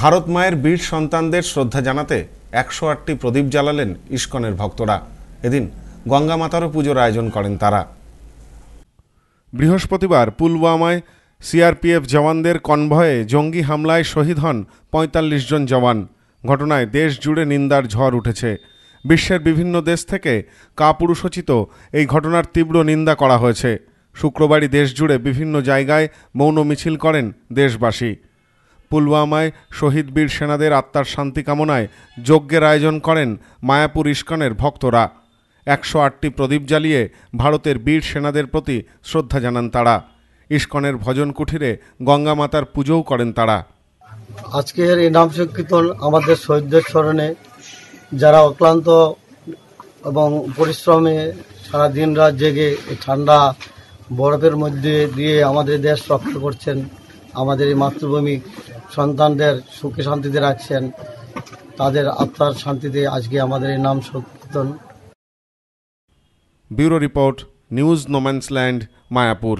ভারত মায়ের বীর সন্তানদের শ্রদ্ধা জানাতে একশো আটটি প্রদীপ জ্বালালেন ইস্কনের ভক্তরা এদিন গঙ্গা মাতারও পুজোর আয়োজন করেন তারা বৃহস্পতিবার পুলওয়ামায় সিআরপিএফ জওয়ানদের কনভয়ে জঙ্গি হামলায় শহীদ হন পঁয়তাল্লিশ জন জওয়ান ঘটনায় দেশ জুড়ে নিন্দার ঝড় উঠেছে বিশ্বের বিভিন্ন দেশ থেকে কাপুরুষোচিত এই ঘটনার তীব্র নিন্দা করা হয়েছে শুক্রবারই দেশজুড়ে বিভিন্ন জায়গায় মৌন মিছিল করেন দেশবাসী পুলওয়ামায় শহীদ বীর সেনাদের আত্মার শান্তি কামনায় যজ্ঞের আয়োজন করেন মায়াপুর ইস্কনের ভক্তরা একশো আটটি প্রদীপ জ্বালিয়ে ভারতের বীর সেনাদের প্রতি শ্রদ্ধা জানান তারা ইস্কনের ভজন কুঠিরে গঙ্গা মাতার পুজোও করেন তারা আজকের এই নাম সংকীর্তন আমাদের শহীদদের স্মরণে যারা অক্লান্ত এবং পরিশ্রমে সারা দিন রাত জেগে ঠান্ডা বরফের মধ্যে দিয়ে আমাদের দেশ রক্ষা করছেন আমাদের এই মাতৃভূমি সন্তানদের সুখে শান্তিতে রাখছেন তাদের আত্মার শান্তিতে আজকে আমাদের এই নাম Satyan bureau report news no man's land Mayapur